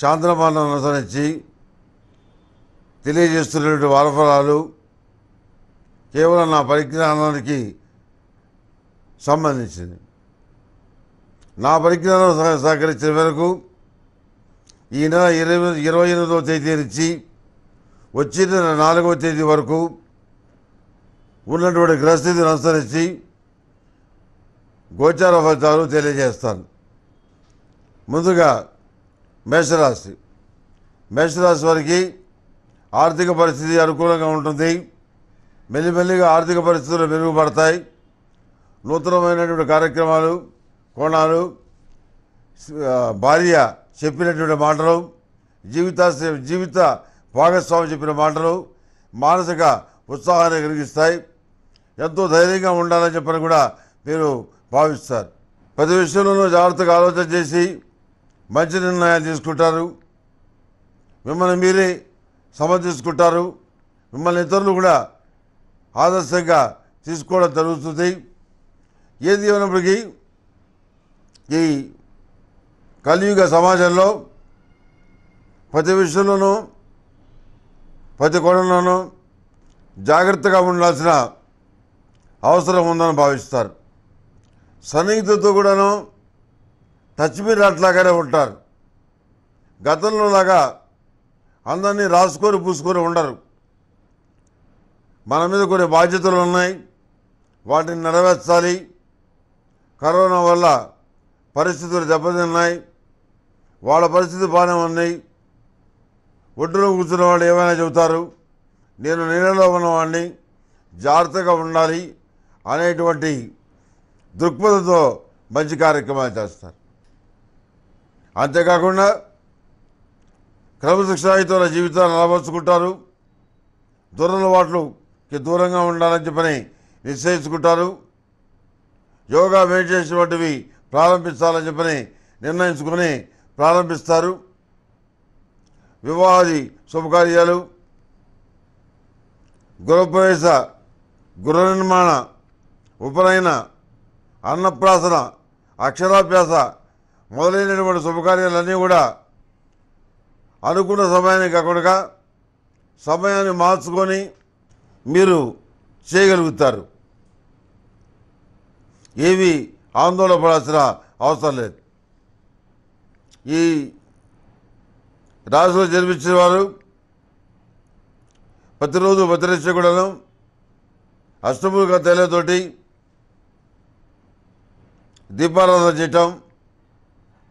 చాంద్రమానం అనుసరించి తెలియజేస్తున్నటువంటి వారఫలాలు కేవలం నా పరిజ్ఞానానికి సంబంధించింది నా పరిజ్ఞానం సహకరించిన మేరకు ఈ నెల ఇరవై ఇరవై ఎనిమిదవ తేదీ నుంచి వచ్చిన నెల నాలుగవ తేదీ వరకు ఉన్నటువంటి గ్రహస్థితిని అనుసరించి గోచార ఫలితాలు తెలియజేస్తాను ముందుగా మేషరాశి మేషరాశి వారికి ఆర్థిక పరిస్థితి అనుకూలంగా ఉంటుంది మెల్లిమెల్లిగా ఆర్థిక పరిస్థితులు మెరుగుపడతాయి నూతనమైనటువంటి కార్యక్రమాలు కోణాలు భార్య చెప్పినటువంటి మాటలు జీవిత జీవిత భాగస్వామి చెప్పిన మాటలు మానసిక ఉత్సాహాన్ని కలిగిస్తాయి ఎంతో ధైర్యంగా ఉండాలని చెప్పని కూడా మీరు భావిస్తారు ప్రతి విషయంలోనూ జాగ్రత్తగా ఆలోచన చేసి మంచి నిర్ణయాలు తీసుకుంటారు మిమ్మల్ని మీరే సమర్థించుకుంటారు మిమ్మల్ని ఇతరులు కూడా ఆదర్శంగా తీసుకోవడం జరుగుతుంది ఏది ఉన్నప్పటికీ ఈ కలియుగ సమాజంలో ప్రతి విషయంలోనూ ప్రతి కోణంలోనూ జాగ్రత్తగా ఉండాల్సిన అవసరం ఉందని భావిస్తారు సన్నిహితులతో కూడాను టచ్ మీరు అట్లాగానే ఉంటారు గతంలోలాగా అందరినీ రాసుకొని పూసుకొని ఉండరు మన మీద కొన్ని బాధ్యతలు ఉన్నాయి వాటిని నెరవేర్చాలి కరోనా వల్ల పరిస్థితులు దెబ్బతిన్నాయి వాళ్ళ పరిస్థితి బాగానే ఉన్నాయి ఒడ్డులో కూర్చున్న వాళ్ళు ఏమైనా చెబుతారు నేను నీళ్ళలో ఉన్నవాడిని జాగ్రత్తగా ఉండాలి అనేటువంటి దృక్పథంతో మంచి కార్యక్రమాలు చేస్తారు అంతేకాకుండా క్రమశిక్షణాయుతల జీవితాన్ని అలవర్చుకుంటారు దురలవాట్లకి దూరంగా ఉండాలని చెప్పని నిశ్చయించుకుంటారు యోగా మెడిటేషన్ వంటివి ప్రారంభించాలని చెప్పని నిర్ణయించుకొని ప్రారంభిస్తారు వివాహాది శుభకార్యాలు గృహప్రవేశ గృహ నిర్మాణ ఉపనయన అన్నప్రాసన అక్షరాభ్యాస మొదలైనటువంటి శుభకార్యాలన్నీ కూడా అనుకున్న సమయానికి కాకుండా సమయాన్ని మార్చుకొని మీరు చేయగలుగుతారు ఏవి ఆందోళన పడాల్సిన అవసరం లేదు ఈ రాశిలో జన్మించిన వారు ప్రతిరోజు భద్రేశ్వరుడను అష్టములుగా తేలతోటి దీపారాధన చేయటం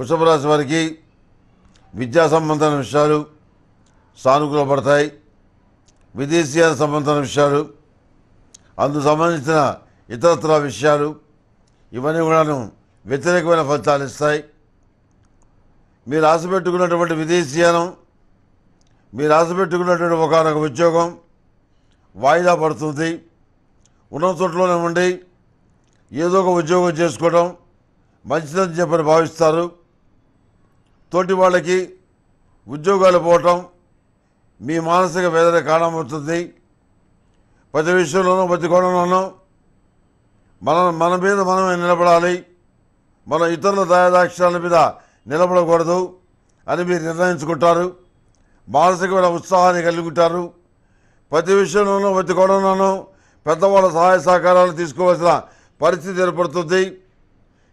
వృషభ రాశి వారికి విద్యా సంబంధమైన విషయాలు సానుకూల పడతాయి విదేశీయ సంబంధమైన విషయాలు అందుకు సంబంధించిన ఇతరత్ర విషయాలు ఇవన్నీ కూడాను వ్యతిరేకమైన ఫలితాలు ఇస్తాయి మీరు ఆశపెట్టుకున్నటువంటి విదేశీయానం మీరు ఆశపెట్టుకున్నటువంటి ఒకనొక ఉద్యోగం వాయిదా పడుతుంది ఉన్న చోట్లోనే ఉండి ఏదో ఒక ఉద్యోగం చేసుకోవడం మంచిదని చెప్పని భావిస్తారు తోటి వాళ్ళకి ఉద్యోగాలు పోవటం మీ మానసిక వేదన కారణమవుతుంది ప్రతి విషయంలోనూ ప్రతి కోణంలోనూ మన మన మీద మనమే నిలబడాలి మన ఇతరుల దయాదాక్షాల మీద నిలబడకూడదు అని మీరు నిర్ణయించుకుంటారు మానసికమైన ఉత్సాహాన్ని కలిగి ఉంటారు ప్రతి విషయంలోనూ ప్రతి కోణంలోనూ పెద్దవాళ్ళ సహాయ సహకారాలు తీసుకోవాల్సిన పరిస్థితి ఏర్పడుతుంది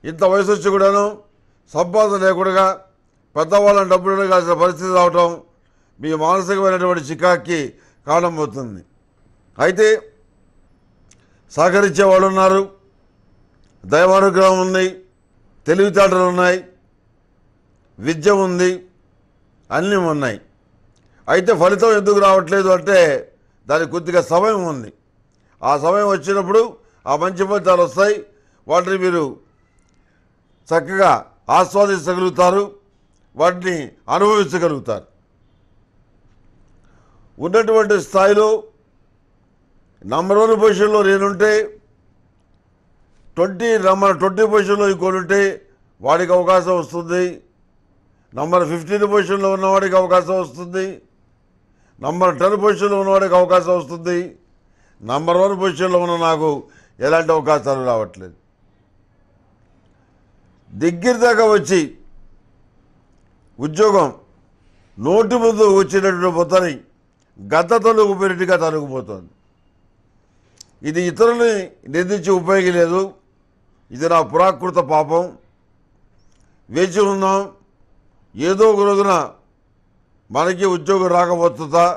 ఇంత వయసు వచ్చి కూడాను సంపాదన లేకుండా పెద్దవాళ్ళని డబ్బులు అడగాల్సిన పరిస్థితి రావటం మీ మానసికమైనటువంటి కారణం కారణమవుతుంది అయితే సహకరించే వాళ్ళు ఉన్నారు దైవానుగ్రహం ఉంది తెలివితేటలు ఉన్నాయి విద్య ఉంది అన్నీ ఉన్నాయి అయితే ఫలితం ఎందుకు రావట్లేదు అంటే దానికి కొద్దిగా సమయం ఉంది ఆ సమయం వచ్చినప్పుడు ఆ మంచి ఫలితాలు వస్తాయి వాటిని మీరు చక్కగా ఆస్వాదించగలుగుతారు వాటిని అనుభవించగలుగుతారు ఉన్నటువంటి స్థాయిలో నంబర్ వన్ పొజిషన్లో నేనుంటే ట్వంటీ నంబర్ ట్వంటీ పొజిషన్లో ఇంకోనుంటే వాడికి అవకాశం వస్తుంది నంబర్ ఫిఫ్టీన్ పొజిషన్లో ఉన్నవాడికి అవకాశం వస్తుంది నంబర్ టెన్ పొజిషన్లో ఉన్నవాడికి అవకాశం వస్తుంది నంబర్ వన్ పొజిషన్లో ఉన్న నాకు ఎలాంటి అవకాశాలు రావట్లేదు దగ్గర దాకా వచ్చి ఉద్యోగం నోటి ముందు వచ్చినటువంటి గత గద్దతలు ఊపిరిటిగా తనుకుపోతుంది ఇది ఇతరుల్ని నిందించి ఉపయోగం లేదు ఇది నా పురాకృత పాపం వేచి ఉన్నాం ఏదో ఒక రోజున మనకి ఉద్యోగం రాకపోతుందా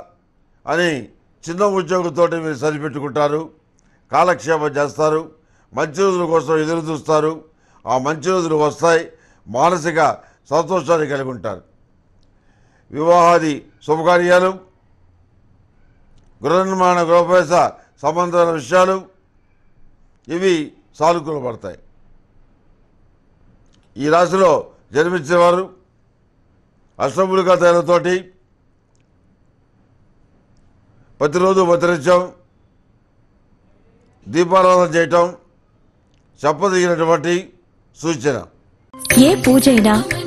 అని చిన్న ఉద్యోగంతో మీరు సరిపెట్టుకుంటారు కాలక్షేపం చేస్తారు మంచి రోజుల కోసం ఎదురు చూస్తారు ఆ మంచి రోజులు వస్తాయి మానసిక సంతోషాన్ని కలిగి ఉంటారు వివాహాది శుభకార్యాలు గృహనిర్మాణ గృహప్రవేశ సంబంధాల విషయాలు ఇవి సానుకూల పడతాయి ఈ రాశిలో జన్మించేవారు అష్టములుగా కథలతోటి ప్రతిరోజు ఉద్ధరించడం దీపారాధన చేయటం చెప్పదగినటువంటి సూచన ఏ పూజైనా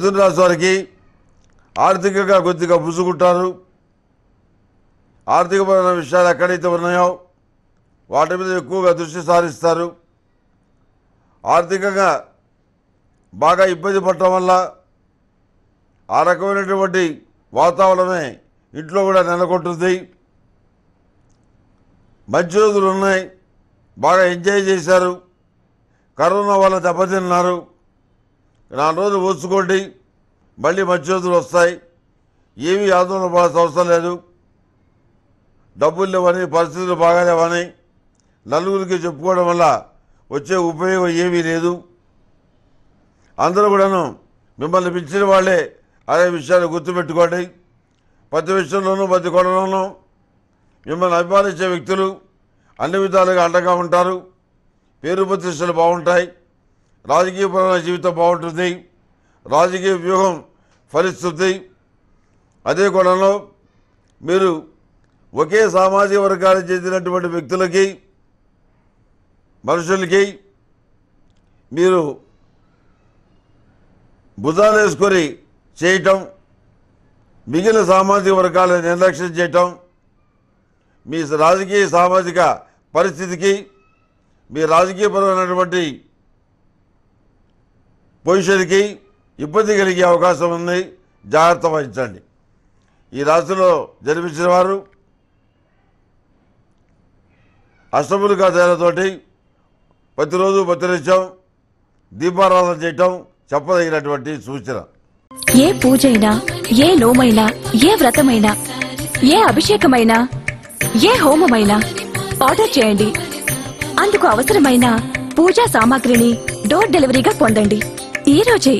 మిథున రాశి వారికి ఆర్థికంగా కొద్దిగా పుసుకుంటారు ఆర్థికపరమైన విషయాలు ఎక్కడైతే ఉన్నాయో వాటి మీద ఎక్కువగా దృష్టి సారిస్తారు ఆర్థికంగా బాగా ఇబ్బంది పడటం వల్ల ఆ రకమైనటువంటి వాతావరణమే ఇంట్లో కూడా నెలకొంటుంది మంచి రోజులు ఉన్నాయి బాగా ఎంజాయ్ చేశారు కరోనా వల్ల దెబ్బతిన్నారు నాలుగు రోజులు ఊసుకోండి మళ్ళీ మంచి రోజులు వస్తాయి ఏమీ ఆందోళన పడాల్సిన అవసరం లేదు డబ్బులు లేవని పరిస్థితులు బాగా లేవని నలుగురికి చెప్పుకోవడం వల్ల వచ్చే ఉపయోగం ఏమీ లేదు అందరూ కూడాను మిమ్మల్ని పిలిచిన వాళ్ళే అనే విషయాన్ని గుర్తుపెట్టుకోండి ప్రతి విషయంలోనూ ప్రతి కోణంలోనూ మిమ్మల్ని అభిమానించే వ్యక్తులు అన్ని విధాలుగా అండగా ఉంటారు పేరు ప్రతిష్టలు బాగుంటాయి రాజకీయపరమైన జీవితం బాగుంటుంది రాజకీయ వ్యూహం ఫలిస్తుంది అదే కోణంలో మీరు ఒకే సామాజిక వర్గాలు చెందినటువంటి వ్యక్తులకి మనుషులకి మీరు భుజాలు వేసుకొని చేయటం మిగిలిన సామాజిక వర్గాలను నిర్లక్ష్యం చేయటం మీ రాజకీయ సామాజిక పరిస్థితికి మీ రాజకీయపరమైనటువంటి భవిష్యత్తుకి ఇబ్బంది కలిగే అవకాశం ఉంది జాగ్రత్త వహించండి ఈ రాశిలో జన్మించిన వారు అష్టములుగా తేలతోటి ప్రతిరోజు ప్రతినిత్యం దీపారాధన చేయటం చెప్పదగినటువంటి సూచన ఏ పూజ అయినా ఏ లోమైనా ఏ వ్రతమైనా ఏ అభిషేకమైనా ఏ హోమమైనా ఆర్డర్ చేయండి అందుకు అవసరమైన పూజా సామాగ్రిని డోర్ డెలివరీగా పొందండి ఈ రోజే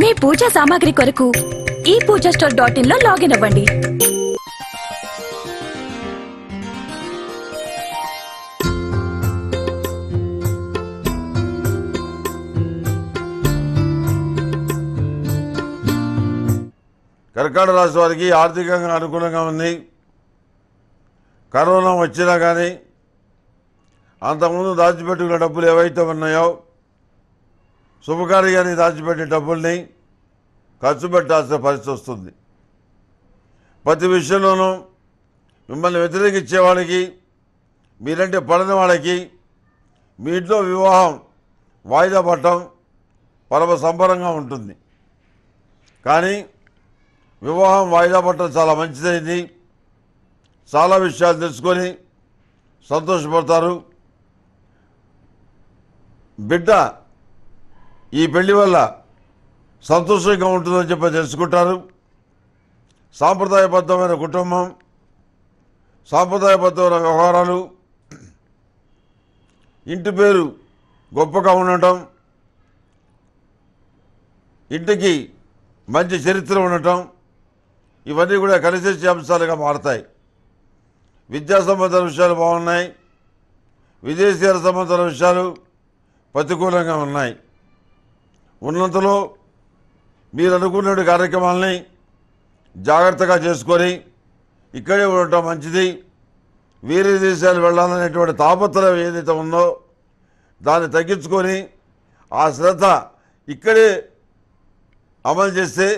మీ పూజా సామాగ్రి కొరకు ఈ పూజా స్టోర్ డాట్ ఇన్ లో లాగిన్ అవ్వండి కర్కాటక రాశి వారికి ఆర్థికంగా అనుకూలంగా ఉంది కరోనా వచ్చినా కానీ అంతకుముందు దాచిపెట్టుకున్న డబ్బులు ఏవైతే ఉన్నాయో శుభకార్యాన్ని దాచిపెట్టిన డబ్బుల్ని ఖర్చు పెట్టాల్సిన పరిస్థితి వస్తుంది ప్రతి విషయంలోనూ మిమ్మల్ని వ్యతిరేకించే వాళ్ళకి మీరంటే పడని వాళ్ళకి మీ ఇంట్లో వివాహం వాయిదా పడటం పరమ సంబరంగా ఉంటుంది కానీ వివాహం వాయిదా పడటం చాలా మంచిదైంది చాలా విషయాలు తెలుసుకొని సంతోషపడతారు బిడ్డ ఈ పెళ్లి వల్ల సంతోషంగా ఉంటుందని చెప్పి తెలుసుకుంటారు సాంప్రదాయబద్ధమైన కుటుంబం సాంప్రదాయబద్ధమైన వ్యవహారాలు ఇంటి పేరు గొప్పగా ఉండటం ఇంటికి మంచి చరిత్ర ఉండటం ఇవన్నీ కూడా కలిసేసే అంశాలుగా మారతాయి విద్యా సంబంధాల విషయాలు బాగున్నాయి విదేశీయాల సంబంధాల విషయాలు ప్రతికూలంగా ఉన్నాయి ఉన్నంతలో మీరు అనుకున్న కార్యక్రమాలని జాగ్రత్తగా చేసుకొని ఇక్కడే ఉండటం మంచిది వేరే దేశాలు వెళ్ళాలనేటువంటి తాపత్రయం ఏదైతే ఉందో దాన్ని తగ్గించుకొని ఆ శ్రద్ధ ఇక్కడే అమలు చేస్తే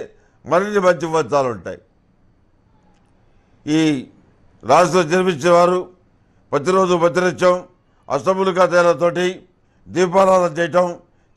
మరిన్ని మంచి ఫలితాలు ఉంటాయి ఈ రాశిలో జన్మించేవారు ప్రతిరోజు ప్రతినిత్యం అష్టములుగా తేలతోటి దీపారాధన చేయటం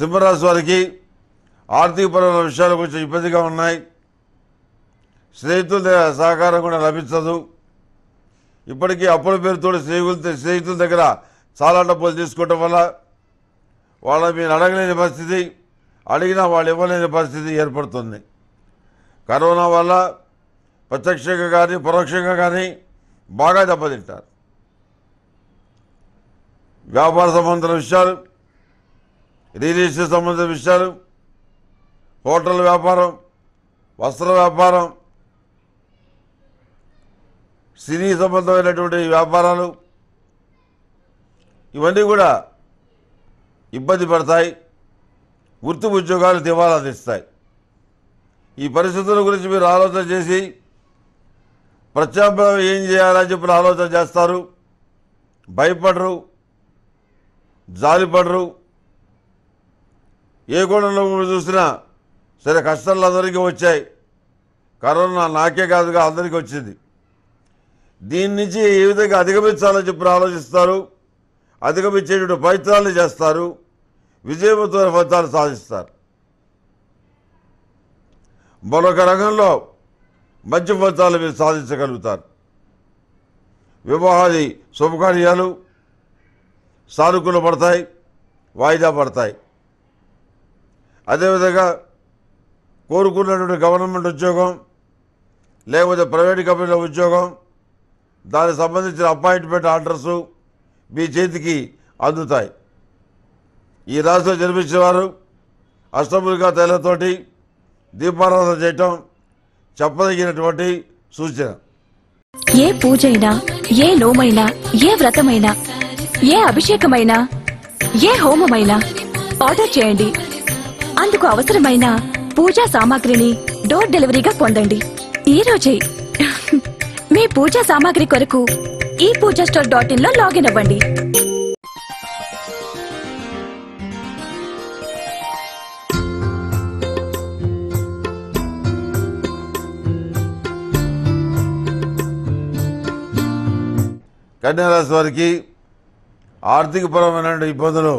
సింహరాజు వారికి ఆర్థికపరమైన విషయాలు కొంచెం ఇబ్బందిగా ఉన్నాయి స్నేహితుల సహకారం కూడా లభించదు ఇప్పటికీ అప్పుల పేరుతో స్నేహితుల స్నేహితుల దగ్గర చాలా డబ్బులు తీసుకోవటం వల్ల వాళ్ళ మీరు అడగలేని పరిస్థితి అడిగినా వాళ్ళు ఇవ్వలేని పరిస్థితి ఏర్పడుతుంది కరోనా వల్ల ప్రత్యక్షంగా కానీ పరోక్షంగా కానీ బాగా దెబ్బతింటారు వ్యాపార సంబంధించిన విషయాలు రియల్ ఎస్టేట్ సంబంధించిన విషయాలు హోటల్ వ్యాపారం వస్త్ర వ్యాపారం సినీ సంబంధమైనటువంటి వ్యాపారాలు ఇవన్నీ కూడా ఇబ్బంది పడతాయి వృత్తి ఉద్యోగాలు దివాలాదిస్తాయి ఈ పరిస్థితుల గురించి మీరు ఆలోచన చేసి ప్రత్యామ్నాయం ఏం చేయాలని చెప్పి ఆలోచన చేస్తారు భయపడరు జాలిపడరు ఏ కోణంలో చూసినా సరే కష్టాలు అందరికీ వచ్చాయి కరోనా నాకే కాదుగా అందరికీ వచ్చింది దీని నుంచి ఏ విధంగా అధిగమించాలని చెప్పి ఆలోచిస్తారు అధిగమించేటువంటి ప్రయత్నాలు చేస్తారు విజయవంతమైన ఫలితాలు సాధిస్తారు మరొక రంగంలో మంచి ఫలితాలు మీరు సాధించగలుగుతారు వివాహాది శుభకార్యాలు సానుకూల పడతాయి వాయిదా పడతాయి అదేవిధంగా కోరుకున్నటువంటి గవర్నమెంట్ ఉద్యోగం లేకపోతే ప్రైవేట్ కంపెనీల ఉద్యోగం దానికి సంబంధించిన అపాయింట్మెంట్ ఆర్డర్సు మీ చేతికి అందుతాయి ఈ రాశిలో జన్మించిన వారు అష్టములుగా తైలతోటి దీపారాధన చేయటం చెప్పదగినటువంటి సూచన ఏ పూజైనా ఏ లోమైనా ఏ వ్రతమైనా ఏ అభిషేకమైనా ఏ హోమమైనా ఆర్డర్ చేయండి అందుకు అవసరమైన పూజా సామాగ్రిని డోర్ డెలివరీగా పొందండి ఈ రోజే మీ పూజా సామాగ్రి కొరకు ఈ పూజా స్టోర్ డాట్ ఇన్ లో లాగిన్ అవ్వండి కన్యారాశి వారికి పరమైన ఇబ్బందులు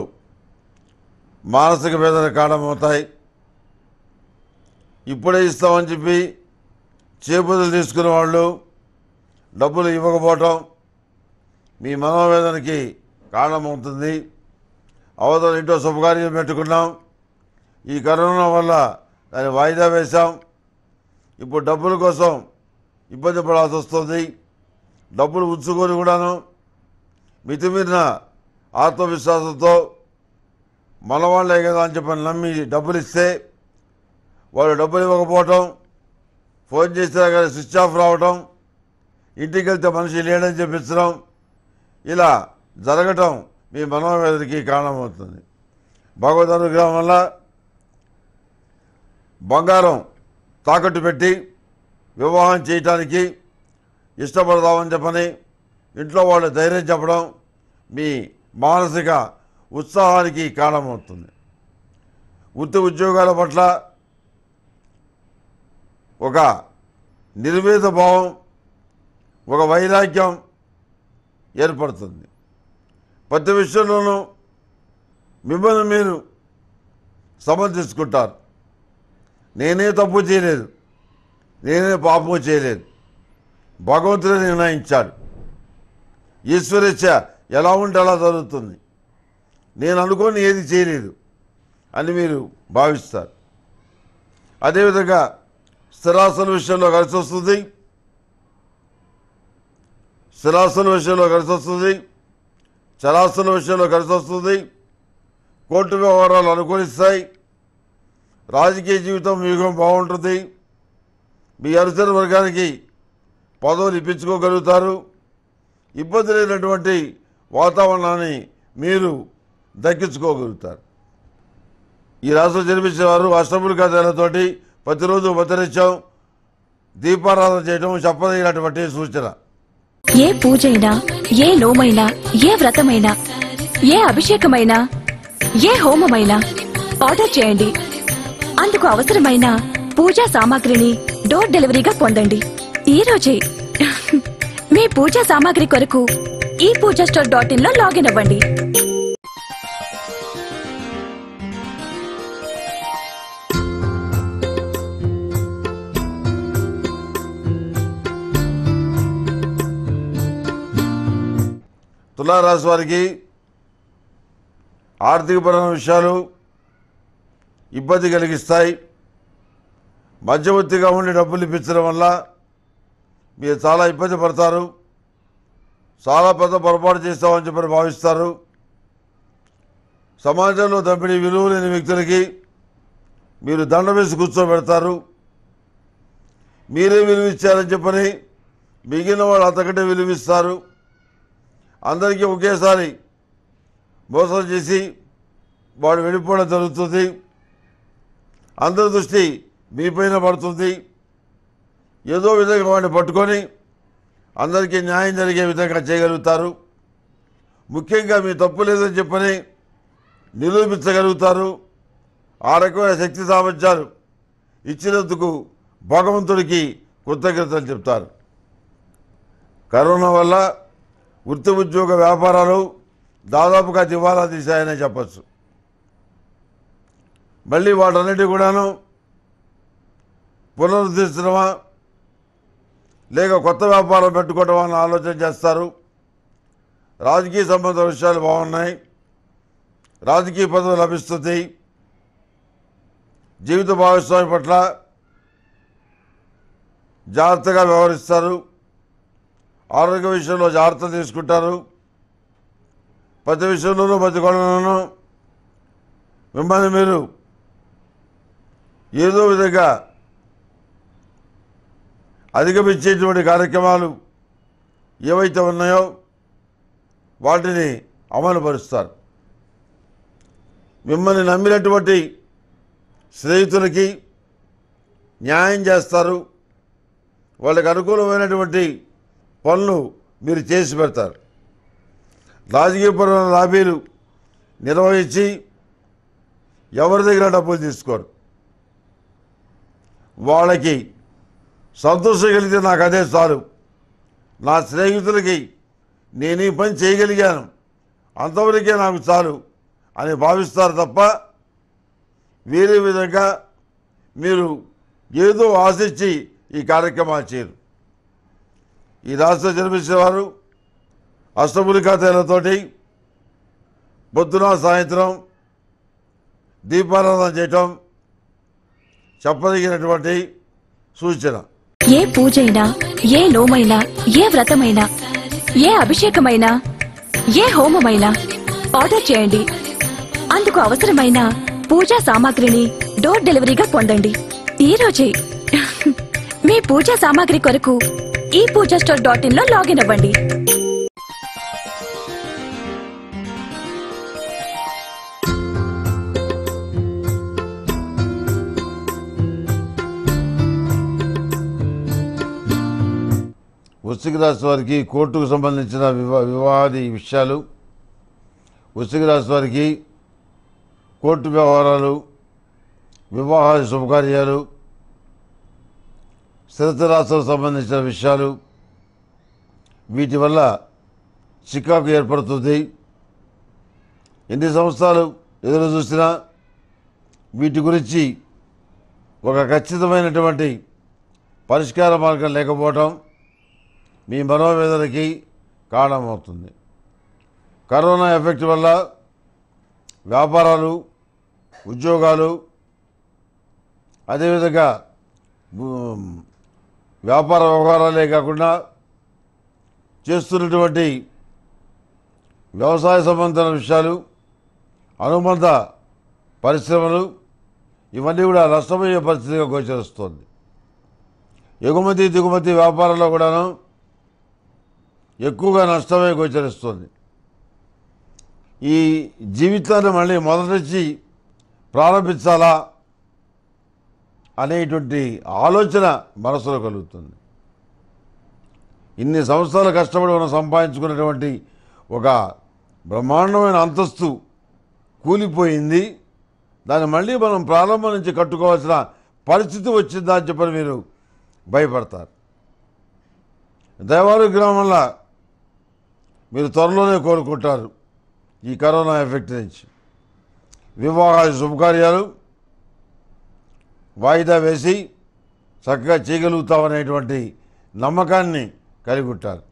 మానసిక వేదన కారణమవుతాయి ఇప్పుడే ఇస్తామని చెప్పి చేపూదలు తీసుకున్న వాళ్ళు డబ్బులు ఇవ్వకపోవటం మీ మనోవేదనకి కారణమవుతుంది అవతల ఇంట్లో శుభకార్యం పెట్టుకున్నాం ఈ కరోనా వల్ల దాన్ని వాయిదా వేశాం ఇప్పుడు డబ్బుల కోసం ఇబ్బంది పడాల్సి వస్తుంది డబ్బులు ఉంచుకొని కూడాను మితిమీరిన ఆత్మవిశ్వాసంతో మనవాళ్ళే కదా అని చెప్పని నమ్మి డబ్బులు ఇస్తే వాళ్ళు డబ్బులు ఇవ్వకపోవటం ఫోన్ చేస్తే కానీ స్విచ్ ఆఫ్ రావటం ఇంటికి వెళ్తే మనిషి లేడని చెప్పించడం ఇలా జరగటం మీ మనోవేదనకి కారణమవుతుంది భగవద్ అనుగ్రహం వల్ల బంగారం తాకట్టు పెట్టి వివాహం చేయటానికి ఇష్టపడదామని చెప్పని ఇంట్లో వాళ్ళు ధైర్యం చెప్పడం మీ మానసిక ఉత్సాహానికి కారణమవుతుంది అవుతుంది వృత్తి ఉద్యోగాల పట్ల ఒక నిర్వేద భావం ఒక వైరాగ్యం ఏర్పడుతుంది ప్రతి విషయంలోనూ మిమ్మల్ని మీరు సమర్థించుకుంటారు నేనే తప్పు చేయలేదు నేనే పాపము చేయలేదు భగవంతుడే నిర్ణయించాడు ఈశ్వరేచ్ఛ ఎలా ఉంటే అలా జరుగుతుంది నేను అనుకోని ఏది చేయలేదు అని మీరు భావిస్తారు అదేవిధంగా స్థిరాసన విషయంలో కలిసి వస్తుంది స్థిరాసన విషయంలో కలిసి వస్తుంది చరాసన విషయంలో కలిసి వస్తుంది కోర్టు వ్యవహారాలు అనుకూలిస్తాయి రాజకీయ జీవితం వ్యూహం బాగుంటుంది మీ అనుసర వర్గానికి పదవులు ఇప్పించుకోగలుగుతారు ఇబ్బంది లేనటువంటి వాతావరణాన్ని మీరు దక్కించుకోగలుగుతారు ఈ రాష్ట్రం జన్మించిన వారు అష్టములుగా దానితోటి ప్రతిరోజు ఉపతరించాం దీపారాధన చేయడం చెప్పదగినటువంటి సూచన ఏ పూజ అయినా ఏ లోమైనా ఏ వ్రతమైనా ఏ అభిషేకమైనా ఏ హోమమైనా ఆర్డర్ చేయండి అందుకు అవసరమైన పూజా సామాగ్రిని డోర్ డెలివరీగా పొందండి ఈ రోజే మీ పూజా సామాగ్రి కొరకు ఈ పూజా స్టోర్ డాట్ ఇన్ లో లాగిన్ అవ్వండి తులారాశి వారికి ఆర్థికపరమైన విషయాలు ఇబ్బంది కలిగిస్తాయి మధ్యవర్తిగా ఉండి డబ్బులు ఇప్పించడం వల్ల మీరు చాలా ఇబ్బంది పడతారు చాలా పెద్ద పొరపాటు చేస్తామని చెప్పని భావిస్తారు సమాజంలో దంపిడి విలువ లేని వ్యక్తులకి మీరు దండ వేసి కూర్చోబెడతారు మీరే ఇచ్చారని చెప్పని మిగిలిన వాళ్ళు అంతకంటే విలువిస్తారు అందరికీ ఒకేసారి మోసం చేసి వాడు వెళ్ళిపోవడం జరుగుతుంది అందరి దృష్టి మీపైన పడుతుంది ఏదో విధంగా వాడిని పట్టుకొని అందరికీ న్యాయం జరిగే విధంగా చేయగలుగుతారు ముఖ్యంగా మీ తప్పు లేదని చెప్పని నిరూపించగలుగుతారు ఆ రకమైన శక్తి సామర్థ్యాలు ఇచ్చినందుకు భగవంతుడికి కృతజ్ఞతలు చెప్తారు కరోనా వల్ల వృత్తి ఉద్యోగ వ్యాపారాలు దాదాపుగా దివాలా తీశాయనే చెప్పచ్చు మళ్ళీ వాటన్నిటి కూడాను పునరుద్ధరించడమా లేక కొత్త వ్యాపారం పెట్టుకోవటమా అని ఆలోచన చేస్తారు రాజకీయ సంబంధ విషయాలు బాగున్నాయి రాజకీయ పదవి లభిస్తుంది జీవిత భాగస్వామి పట్ల జాగ్రత్తగా వ్యవహరిస్తారు ఆరోగ్య విషయంలో జాగ్రత్త తీసుకుంటారు ప్రతి విషయంలోనూ ప్రతి కోణంలోనూ మిమ్మల్ని మీరు ఏదో విధంగా అధిగమించేటువంటి కార్యక్రమాలు ఏవైతే ఉన్నాయో వాటిని అమలుపరుస్తారు మిమ్మల్ని నమ్మినటువంటి స్నేహితులకి న్యాయం చేస్తారు వాళ్ళకి అనుకూలమైనటువంటి పనులు మీరు చేసి పెడతారు రాజకీయపరమైన లాబీలు నిర్వహించి ఎవరి దగ్గర డబ్బులు తీసుకోరు వాళ్ళకి సంతోషం కలిగితే నాకు అదే చాలు నా స్నేహితులకి నేను ఈ పని చేయగలిగాను అంతవరకే నాకు చాలు అని భావిస్తారు తప్ప వేరే విధంగా మీరు ఏదో ఆశించి ఈ కార్యక్రమాలు చేయరు ఈ రాష్ట్రం జన్మించిన వారు అష్టమూలికా తేలతోటి పొద్దున సాయంత్రం దీపారాధన చేయటం చెప్పదగినటువంటి సూచన ఏ పూజైనా ఏ లోమైనా ఏ వ్రతమైనా ఏ అభిషేకమైనా ఏ హోమమైనా ఆర్డర్ చేయండి అందుకు అవసరమైన పూజా సామాగ్రిని డోర్ డెలివరీగా పొందండి ఈ రోజే మీ పూజా సామాగ్రి కొరకు ఈ పూజా స్టోర్ డాట్ ఇన్ లో లాగిన్ అవ్వండి వృశ్చిక వారికి కోర్టుకు సంబంధించిన వివా వివాది విషయాలు వృశ్చిక రాశి వారికి కోర్టు వ్యవహారాలు వివాహ శుభకార్యాలు స్థిరతరాశులకు సంబంధించిన విషయాలు వీటి వల్ల చికాకు ఏర్పడుతుంది ఎన్ని సంవత్సరాలు ఎదురు చూసినా వీటి గురించి ఒక ఖచ్చితమైనటువంటి పరిష్కార మార్గం లేకపోవటం మీ మనోవేదనకి కారణమవుతుంది కరోనా ఎఫెక్ట్ వల్ల వ్యాపారాలు ఉద్యోగాలు అదేవిధంగా వ్యాపార వ్యవహారాలే కాకుండా చేస్తున్నటువంటి వ్యవసాయ సంబంధిత విషయాలు అనుబంధ పరిశ్రమలు ఇవన్నీ కూడా నష్టమయ్యే పరిస్థితిగా గోచరిస్తోంది ఎగుమతి దిగుమతి వ్యాపారంలో కూడాను ఎక్కువగా నష్టమే గోచరిస్తుంది ఈ జీవితాన్ని మళ్ళీ మొదటి ప్రారంభించాలా అనేటువంటి ఆలోచన మనసులో కలుగుతుంది ఇన్ని సంవత్సరాలు కష్టపడి మనం సంపాదించుకున్నటువంటి ఒక బ్రహ్మాండమైన అంతస్తు కూలిపోయింది దాన్ని మళ్ళీ మనం ప్రారంభం నుంచి కట్టుకోవాల్సిన పరిస్థితి వచ్చిందా అని చెప్పని మీరు భయపడతారు దేవాలయ గ్రామంలో మీరు త్వరలోనే కోరుకుంటారు ఈ కరోనా ఎఫెక్ట్ నుంచి వివాహ శుభకార్యాలు వాయిదా వేసి చక్కగా చేయగలుగుతామనేటువంటి నమ్మకాన్ని కలిగొట్టాలి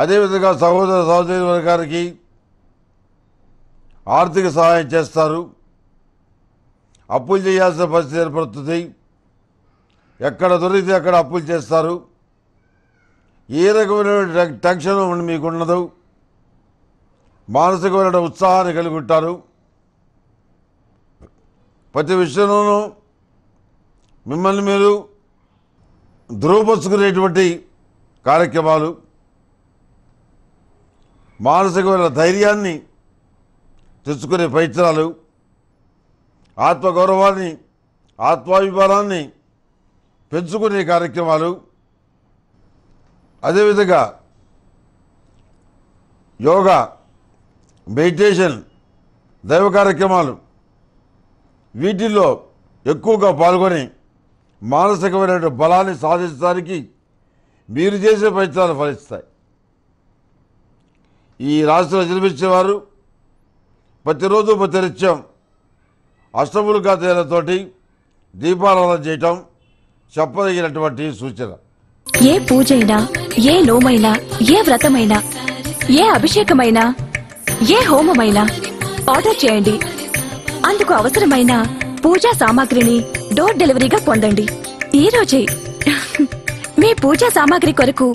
అదేవిధంగా సహోదర సహోదరి వర్గానికి ఆర్థిక సహాయం చేస్తారు అప్పులు చేయాల్సిన పరిస్థితి ఏర్పడుతుంది ఎక్కడ దొరికితే అక్కడ అప్పులు చేస్తారు ఏ రకమైన టెన్షన్ మీకు ఉండదు మానసికమైన ఉత్సాహాన్ని కలిగి ఉంటారు ప్రతి విషయంలోనూ మిమ్మల్ని మీరు ధృవపరుచుకునేటువంటి కార్యక్రమాలు మానసికమైన ధైర్యాన్ని తెచ్చుకునే ప్రయత్నాలు ఆత్మగౌరవాన్ని ఆత్మాభిమానాన్ని పెంచుకునే కార్యక్రమాలు అదేవిధంగా యోగా మెడిటేషన్ దైవ కార్యక్రమాలు వీటిల్లో ఎక్కువగా పాల్గొని మానసికమైన బలాన్ని సాధించడానికి మీరు చేసే ప్రయత్నాలు ఫలిస్తాయి ఈ రాష్ట్రంలో జన్మించేవారు ప్రతిరోజు ప్రతినిత్యం అష్టములుగా తేలతోటి దీపారాధన చేయటం చెప్పదగినటువంటి సూచన ఏ పూజైనా ఏ లోమైనా ఏ వ్రతమైనా ఏ అభిషేకమైనా ఏ హోమమైనా ఆర్డర్ చేయండి అందుకు అవసరమైన పూజా సామాగ్రిని డోర్ డెలివరీగా పొందండి ఈ రోజే మీ పూజా సామాగ్రి కొరకు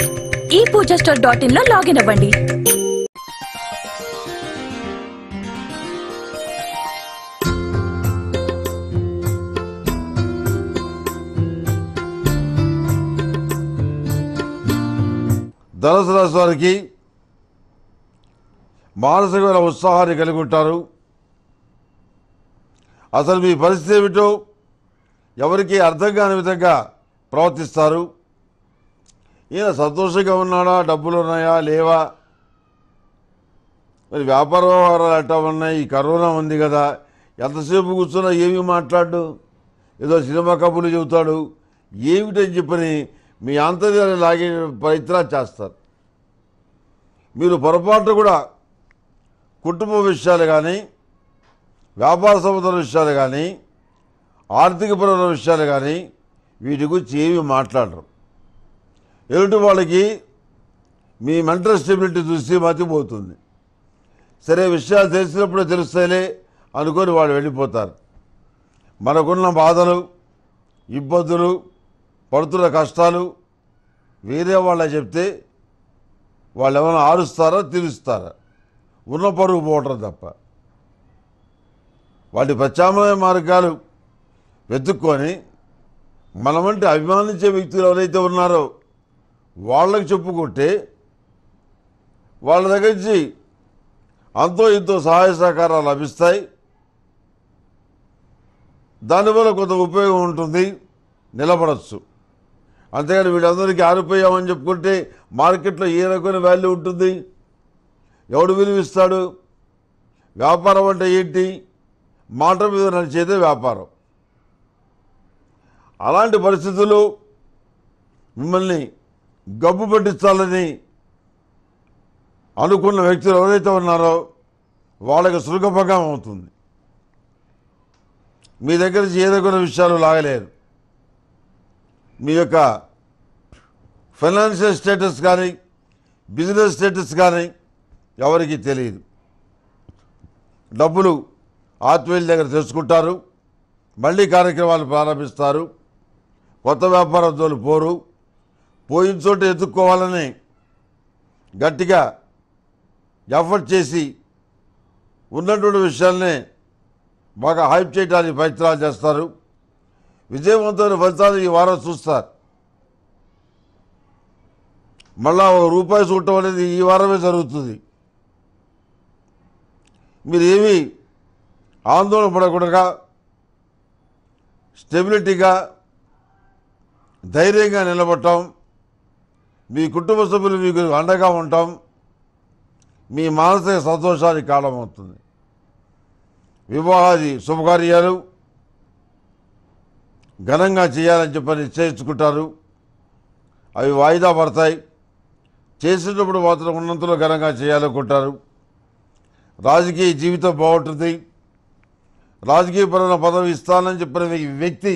ఈ పూజా స్టోర్ డాట్ ఇన్ లో లాగిన్ అవ్వండి ధనసు రాశి వారికి మానసికమైన ఉత్సాహాన్ని కలిగి ఉంటారు అసలు మీ పరిస్థితి ఏమిటో ఎవరికి అర్థం కాని విధంగా ప్రవర్తిస్తారు ఈయన సంతోషంగా ఉన్నాడా డబ్బులు ఉన్నాయా లేవా మరి వ్యాపార వ్యవహారాలు అట్టా ఉన్నాయి కరోనా ఉంది కదా ఎంతసేపు కూర్చున్నా ఏమి మాట్లాడు ఏదో సినిమా కబుర్లు చెబుతాడు ఏమిటని చెప్పని మీ అంతర్యాన్ని లాగే ప్రయత్నాలు చేస్తారు మీరు పొరపాటు కూడా కుటుంబ విషయాలు కానీ వ్యాపార సంబంధాల విషయాలు కానీ ఆర్థికపరమైన విషయాలు కానీ వీటి గురించి ఏమి మాట్లాడరు ఎదుటి వాళ్ళకి మీ మెంటల్ స్టెబిలిటీ చూసి మతిపోతుంది సరే విషయాలు తెలిసినప్పుడే తెలుస్తాయిలే అనుకొని వాళ్ళు వెళ్ళిపోతారు మనకున్న బాధలు ఇబ్బందులు పడుతున్న కష్టాలు వేరే వాళ్ళ చెప్తే వాళ్ళు ఏమైనా ఆరుస్తారా తీరుస్తారా ఉన్న పరుగు పోవటం తప్ప వాటి ప్రత్యామ్నాయ మార్గాలు వెతుక్కొని వంటి అభిమానించే వ్యక్తులు ఎవరైతే ఉన్నారో వాళ్ళకి చెప్పుకుంటే వాళ్ళ దగ్గర నుంచి అంతో ఇంతో సహాయ సహకారాలు లభిస్తాయి దానివల్ల కొంత ఉపయోగం ఉంటుంది నిలబడచ్చు అంతేగాని వీళ్ళందరికీ ఆరిపోయామని చెప్పుకుంటే మార్కెట్లో ఏ రకమైన వాల్యూ ఉంటుంది ఎవడు విలువిస్తాడు వ్యాపారం అంటే ఏంటి మాట మీద నడిచేదే వ్యాపారం అలాంటి పరిస్థితులు మిమ్మల్ని గబ్బు పట్టించాలని అనుకున్న వ్యక్తులు ఎవరైతే ఉన్నారో వాళ్ళకి సులభంగా అవుతుంది మీ దగ్గర నుంచి ఏదైనా విషయాలు లాగలేరు మీ యొక్క ఫైనాన్షియల్ స్టేటస్ కానీ బిజినెస్ స్టేటస్ కానీ ఎవరికి తెలియదు డబ్బులు ఆత్మీయుల దగ్గర తెలుసుకుంటారు మళ్ళీ కార్యక్రమాలు ప్రారంభిస్తారు కొత్త వ్యాపారస్తులు పోరు పోయిన చోట ఎదుర్కోవాలని గట్టిగా ఎఫర్ట్ చేసి ఉన్నటువంటి విషయాల్ని బాగా హైప్ చేయడానికి ప్రయత్నాలు చేస్తారు విజయవంతమైన ఫలితాలు ఈ వారం చూస్తారు మళ్ళా ఒక రూపాయి చూడటం అనేది ఈ వారమే జరుగుతుంది మీరు ఏమీ ఆందోళన పడకుండా స్టెబిలిటీగా ధైర్యంగా నిలబడటం మీ కుటుంబ సభ్యులు మీకు అండగా ఉండటం మీ మానసిక సంతోషానికి కారణమవుతుంది వివాహాది శుభకార్యాలు ఘనంగా చేయాలని చెప్పి నిశ్చయించుకుంటారు అవి వాయిదా పడతాయి చేసేటప్పుడు మాత్రం ఉన్నంతలో ఘనంగా చేయాలనుకుంటారు రాజకీయ జీవితం బాగుంటుంది రాజకీయపరమైన పదవి ఇస్తానని చెప్పిన వ్యక్తి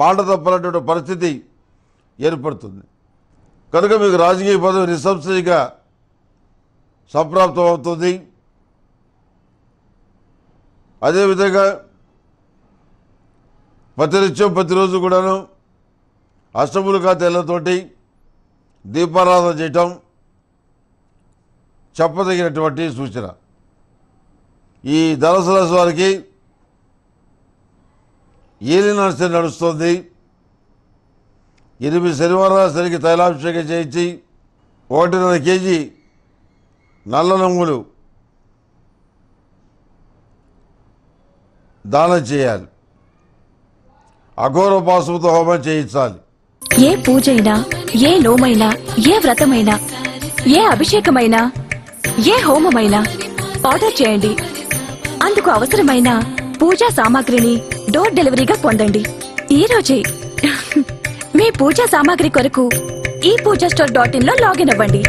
మాట తప్పనటువంటి పరిస్థితి ఏర్పడుతుంది కనుక మీకు రాజకీయ పదవి నిస్సంశయంగా సంప్రాప్తం అవుతుంది అదేవిధంగా ప్రతినిత్యం ప్రతిరోజు కూడాను అష్టములు తెల్లతోటి దీపారాధన చేయటం చెప్పదగినటువంటి సూచన ఈ ధనుసు వారికి ఏలి నడిచి నడుస్తుంది ఎనిమిది శనివారాల సరికి తైలాభిషేకం చేయించి ఒకటిన్నర కేజీ నల్ల నమ్ములు దానం చేయాలి అఘోర పాసుతో హోమం చేయించాలి ఏ పూజైనా ఏ లోమైనా ఏ వ్రతమైనా ఏ అభిషేకమైనా ఏ హోమమైనా ఆర్డర్ చేయండి అందుకు అవసరమైన పూజా సామాగ్రిని డోర్ డెలివరీగా పొందండి ఈ రోజే మీ పూజా సామాగ్రి కొరకు ఈ పూజా స్టోర్ డాట్ ఇన్ లో లాగిన్ అవ్వండి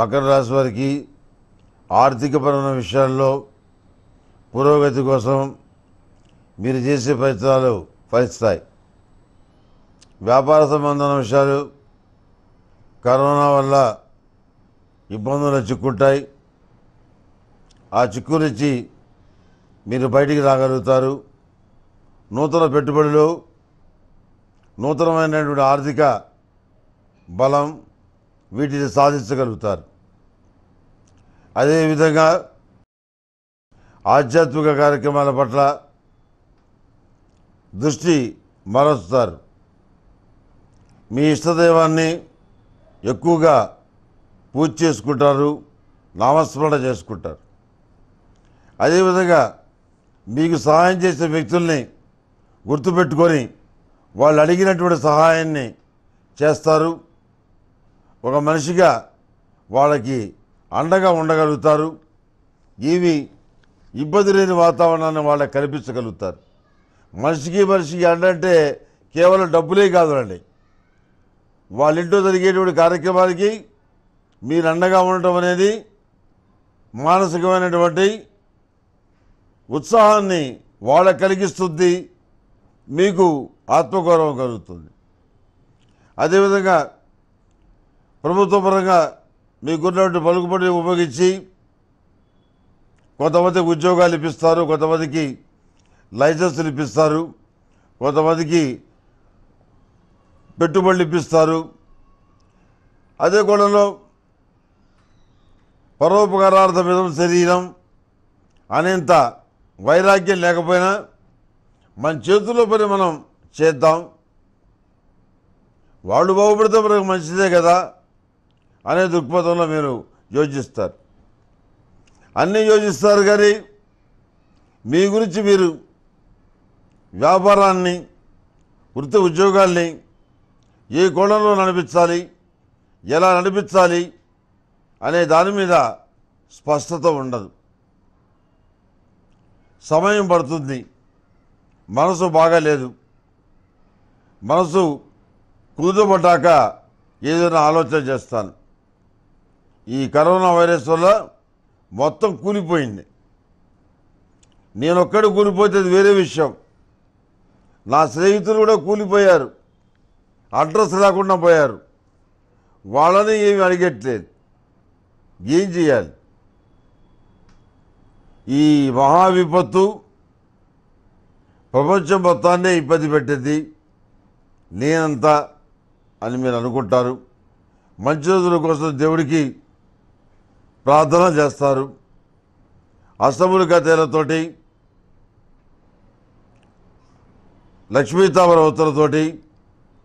మకర రాశి వారికి ఆర్థికపరమైన విషయాల్లో పురోగతి కోసం మీరు చేసే ప్రయత్నాలు ఫలిస్తాయి వ్యాపార సంబంధమైన విషయాలు కరోనా వల్ల ఇబ్బందులు చిక్కుంటాయి ఆ చిక్కు నుంచి మీరు బయటికి రాగలుగుతారు నూతన పెట్టుబడులు నూతనమైనటువంటి ఆర్థిక బలం వీటిని సాధించగలుగుతారు అదేవిధంగా ఆధ్యాత్మిక కార్యక్రమాల పట్ల దృష్టి మరచుతారు మీ ఇష్టదైవాన్ని ఎక్కువగా పూజ చేసుకుంటారు నామస్మరణ చేసుకుంటారు అదేవిధంగా మీకు సహాయం చేసే వ్యక్తుల్ని గుర్తుపెట్టుకొని వాళ్ళు అడిగినటువంటి సహాయాన్ని చేస్తారు ఒక మనిషిగా వాళ్ళకి అండగా ఉండగలుగుతారు ఇవి ఇబ్బంది లేని వాతావరణాన్ని వాళ్ళకి కల్పించగలుగుతారు మనిషికి మనిషికి అండంటే కేవలం డబ్బులే అండి వాళ్ళింట్లో జరిగేటువంటి కార్యక్రమాలకి మీరు అండగా ఉండటం అనేది మానసికమైనటువంటి ఉత్సాహాన్ని వాళ్ళకు కలిగిస్తుంది మీకు ఆత్మగౌరవం కలుగుతుంది అదేవిధంగా ప్రభుత్వ పరంగా మీకున్నటువంటి పలుకుబడిని ఉపయోగించి కొంతమందికి ఉద్యోగాలు ఇప్పిస్తారు కొంతమందికి లైసెన్సులు ఇప్పిస్తారు కొంతమందికి పెట్టుబడులు ఇప్పిస్తారు అదే కోణంలో విధం శరీరం అనేంత వైరాగ్యం లేకపోయినా మన చేతుల్లో పని మనం చేద్దాం వాళ్ళు బాగుపడితే మనకు మంచిదే కదా అనే దృక్పథంలో మీరు యోచిస్తారు అన్నీ యోచిస్తారు కానీ మీ గురించి మీరు వ్యాపారాన్ని వృత్తి ఉద్యోగాల్ని ఏ కోణంలో నడిపించాలి ఎలా నడిపించాలి అనే దాని మీద స్పష్టత ఉండదు సమయం పడుతుంది మనసు బాగాలేదు మనసు కుదుటపడ్డాక ఏదైనా ఆలోచన చేస్తాను ఈ కరోనా వైరస్ వల్ల మొత్తం కూలిపోయింది నేనొక్కడు కూలిపోతే వేరే విషయం నా స్నేహితులు కూడా కూలిపోయారు అడ్రస్ లేకుండా పోయారు వాళ్ళని ఏమి అడిగట్లేదు ఏం చేయాలి ఈ మహావిపత్తు ప్రపంచం మొత్తాన్నే ఇబ్బంది పెట్టింది నేనంత అని మీరు అనుకుంటారు మంచి రోజుల కోసం దేవుడికి ప్రార్థన చేస్తారు అసములు కథలతోటి లక్ష్మీతామర ఉత్తరతోటి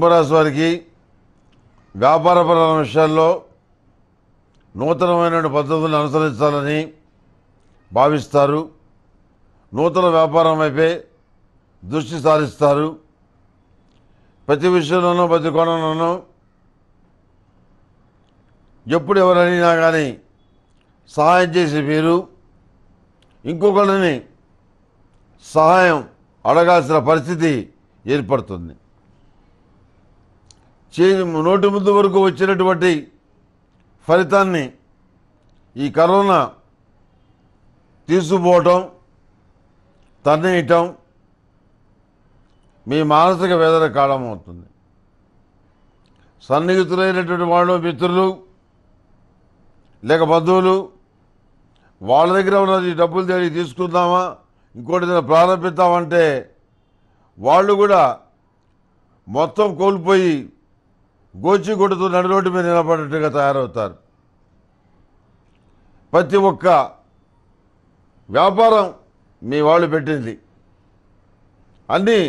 కుంభరాశి వారికి వ్యాపారపరమైన విషయాల్లో నూతనమైన పద్ధతులను అనుసరించాలని భావిస్తారు నూతన వ్యాపారం వైపే దృష్టి సారిస్తారు ప్రతి విషయంలోనూ ప్రతి కోణంలోనూ ఎప్పుడు ఎవరైనా కానీ సహాయం చేసి మీరు ఇంకొకరిని సహాయం అడగాల్సిన పరిస్థితి ఏర్పడుతుంది చే నోటి ముద్దు వరకు వచ్చినటువంటి ఫలితాన్ని ఈ కరోనా తీసుకుపోవటం తన్నేయటం మీ మానసిక వేదన కారణమవుతుంది సన్నిహితులైనటువంటి వాళ్ళు మిత్రులు లేక బంధువులు వాళ్ళ దగ్గర ఉన్నది డబ్బులు తిరిగి తీసుకుందామా ఇంకోటి దగ్గర ప్రారంభిద్దామంటే వాళ్ళు కూడా మొత్తం కోల్పోయి గోచి కొడుతూ నడిలోటి మీద నిలబడినట్టుగా తయారవుతారు ప్రతి ఒక్క వ్యాపారం మీ వాళ్ళు పెట్టింది అన్నీ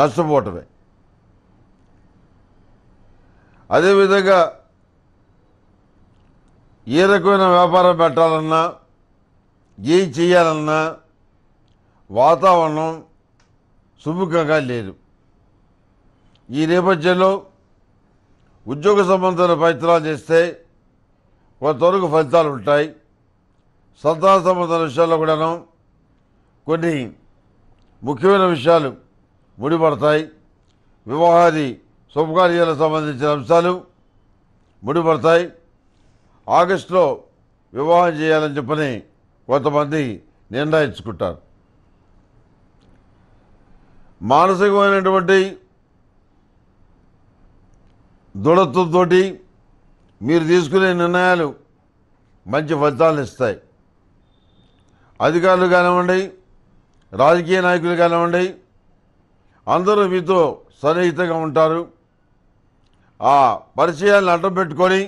నష్టపోవటమే అదేవిధంగా ఏ రకమైన వ్యాపారం పెట్టాలన్నా ఏం చేయాలన్నా వాతావరణం సుముఖంగా లేదు ఈ నేపథ్యంలో ఉద్యోగ సంబంధమైన ప్రయత్నాలు చేస్తే కొంతవరకు ఫలితాలు ఉంటాయి సంతాన సంబంధమైన విషయాల్లో కూడాను కొన్ని ముఖ్యమైన విషయాలు ముడిపడతాయి వివాహాది శుభకార్యాలకు సంబంధించిన అంశాలు ముడిపడతాయి ఆగస్టులో వివాహం చేయాలని చెప్పని కొంతమంది నిర్ణయించుకుంటారు మానసికమైనటువంటి దృఢత్వంతో మీరు తీసుకునే నిర్ణయాలు మంచి ఫలితాలను ఇస్తాయి అధికారులు కానివ్వండి రాజకీయ నాయకులు కానివ్వండి అందరూ మీతో సన్నిహితంగా ఉంటారు ఆ పరిచయాలను అడ్డం పెట్టుకొని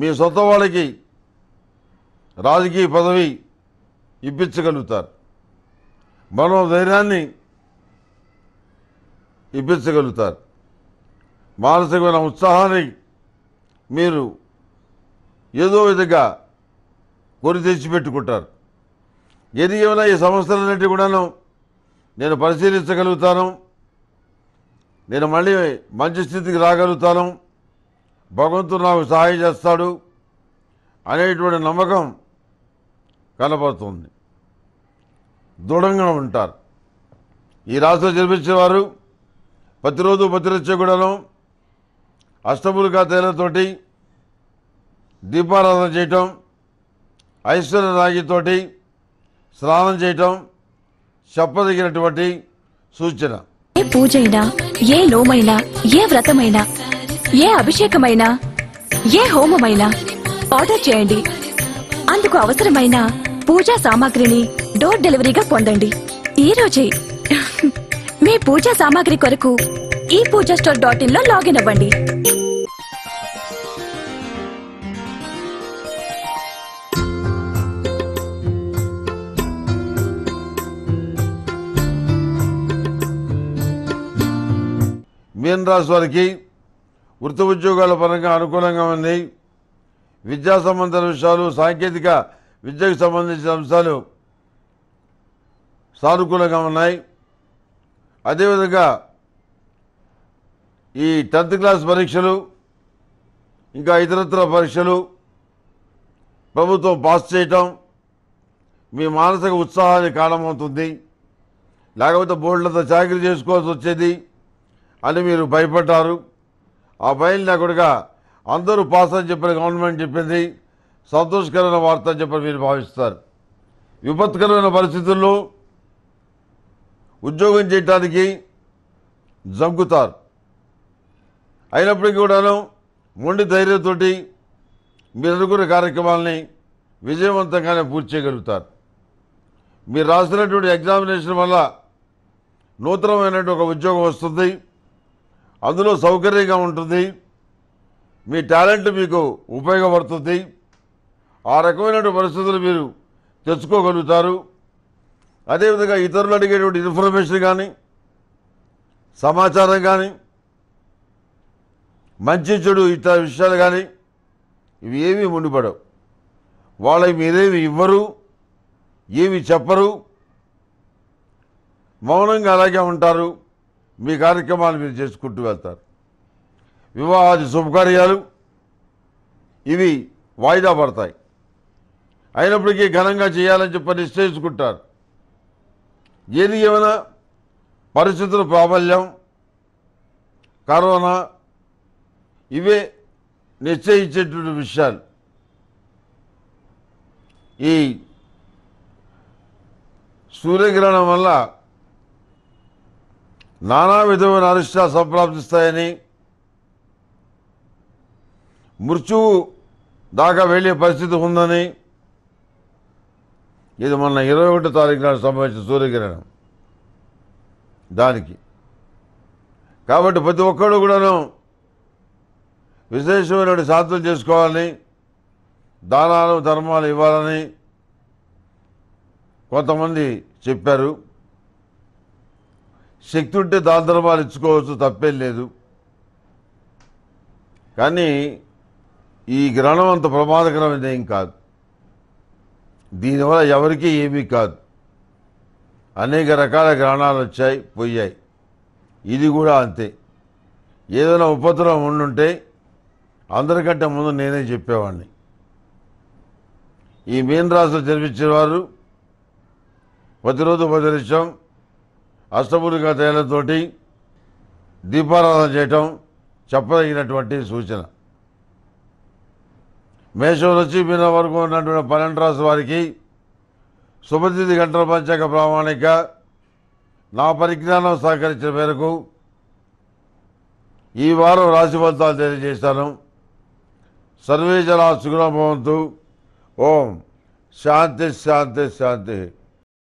మీ సొంత వాళ్ళకి రాజకీయ పదవి ఇప్పించగలుగుతారు మనోధైర్యాన్ని ఇప్పించగలుగుతారు మానసికమైన ఉత్సాహాన్ని మీరు ఏదో విధంగా కొని తెచ్చిపెట్టుకుంటారు ఏది ఏమైనా ఈ సంస్థలన్నింటి కూడాను నేను పరిశీలించగలుగుతాను నేను మళ్ళీ మంచి స్థితికి రాగలుగుతాను భగవంతుడు నాకు సహాయం చేస్తాడు అనేటువంటి నమ్మకం కనపడుతుంది దృఢంగా ఉంటారు ఈ రాష్ట్రం జన్మించేవారు ప్రతిరోజు భద్రత కూడాను అష్టములుగా తేలతోటి దీపారాధన చేయటం ఐశ్వర్య రాగితోటి స్నానం చేయటం చెప్పదగినటువంటి సూచన ఏ పూజైనా ఏ లోమైనా ఏ వ్రతమైనా ఏ అభిషేకమైనా ఏ హోమమైనా ఆర్డర్ చేయండి అందుకు అవసరమైన పూజా సామాగ్రిని డోర్ డెలివరీగా పొందండి ఈ రోజే మీ పూజా సామాగ్రి కొరకు ఈ పూజా స్టోర్ డాట్ ఇన్ లో లాగిన్ అవ్వండి మిథున రాశి వారికి వృత్తి ఉద్యోగాల పరంగా అనుకూలంగా ఉంది విద్యా సంబంధిత విషయాలు సాంకేతిక విద్యకు సంబంధించిన అంశాలు సానుకూలంగా ఉన్నాయి అదేవిధంగా ఈ టెన్త్ క్లాస్ పరీక్షలు ఇంకా ఇతరత్ర పరీక్షలు ప్రభుత్వం పాస్ చేయటం మీ మానసిక ఉత్సాహానికి కారణమవుతుంది లేకపోతే బోర్డులతో చాకరీ చేసుకోవాల్సి వచ్చేది అని మీరు భయపడ్డారు ఆ భయం లేకుండా అందరూ పాస్ అని చెప్పిన గవర్నమెంట్ చెప్పింది సంతోషకరమైన వార్త అని చెప్పి మీరు భావిస్తారు విపత్కరమైన పరిస్థితుల్లో ఉద్యోగం చేయటానికి జంకుతారు అయినప్పటికీ కూడాను మొండి ధైర్యంతో మీరు అనుకున్న కార్యక్రమాలని విజయవంతంగానే పూర్తి చేయగలుగుతారు మీరు రాసినటువంటి ఎగ్జామినేషన్ వల్ల నూతనమైనటువంటి ఒక ఉద్యోగం వస్తుంది అందులో సౌకర్యంగా ఉంటుంది మీ టాలెంట్ మీకు ఉపయోగపడుతుంది ఆ రకమైనటువంటి పరిస్థితులు మీరు తెచ్చుకోగలుగుతారు అదేవిధంగా ఇతరులు అడిగేటువంటి ఇన్ఫర్మేషన్ కానీ సమాచారం కానీ మంచి చెడు ఇతర విషయాలు కానీ ఇవి ఏమీ ముండిపడవు వాళ్ళకి మీరేమి ఇవ్వరు ఏమి చెప్పరు మౌనంగా అలాగే ఉంటారు మీ కార్యక్రమాలు మీరు చేసుకుంటూ వెళ్తారు వివాహాది శుభకార్యాలు ఇవి వాయిదా పడతాయి అయినప్పటికీ ఘనంగా చేయాలని చెప్పి నిశ్చయించుకుంటారు ఏది ఏమైనా పరిస్థితుల ప్రాబల్యం కరోనా ఇవే నిశ్చయించేటువంటి విషయాలు ఈ సూర్యగ్రహణం వల్ల నానా విధమైన అనిష్ట సంప్రాప్తిస్తాయని మృత్యువు దాకా వెళ్ళే పరిస్థితి ఉందని ఇది మొన్న ఇరవై ఒకటో తారీఖు నాడు సంభవించిన సూర్యగ్రహణం దానికి కాబట్టి ప్రతి ఒక్కరు కూడాను విశేషమైన సాధన చేసుకోవాలని దానాలు ధర్మాలు ఇవ్వాలని కొంతమంది చెప్పారు శక్తి ఉంటే దాన ధర్మాలు ఇచ్చుకోవచ్చు తప్పేం లేదు కానీ ఈ గ్రహణం అంత ప్రమాదకరమైన ఏం కాదు దీనివల్ల ఎవరికీ ఏమీ కాదు అనేక రకాల గ్రహణాలు వచ్చాయి పోయాయి ఇది కూడా అంతే ఏదైనా ఉపద్రవం ఉండుంటే అందరికంటే ముందు నేనే చెప్పేవాడిని ఈ మీనరాశిలో జన్మించిన వారు ప్రతిరోజు ఉపచరించాం అష్టములుగా తేలతోటి దీపారాధన చేయటం చెప్పదగినటువంటి సూచన మేషం నుంచి మీద వరకు ఉన్నటువంటి పన్నెండు రాశి వారికి శుభతిథి గంటల పంచాక ప్రామాణిక నా పరిజ్ఞానం సహకరించిన మేరకు ఈ వారం రాశి ఫలితాలు తెలియజేస్తాను సర్వేజన జనా సుగుణభవంతు ఓం శాంతి శాంతి శాంతి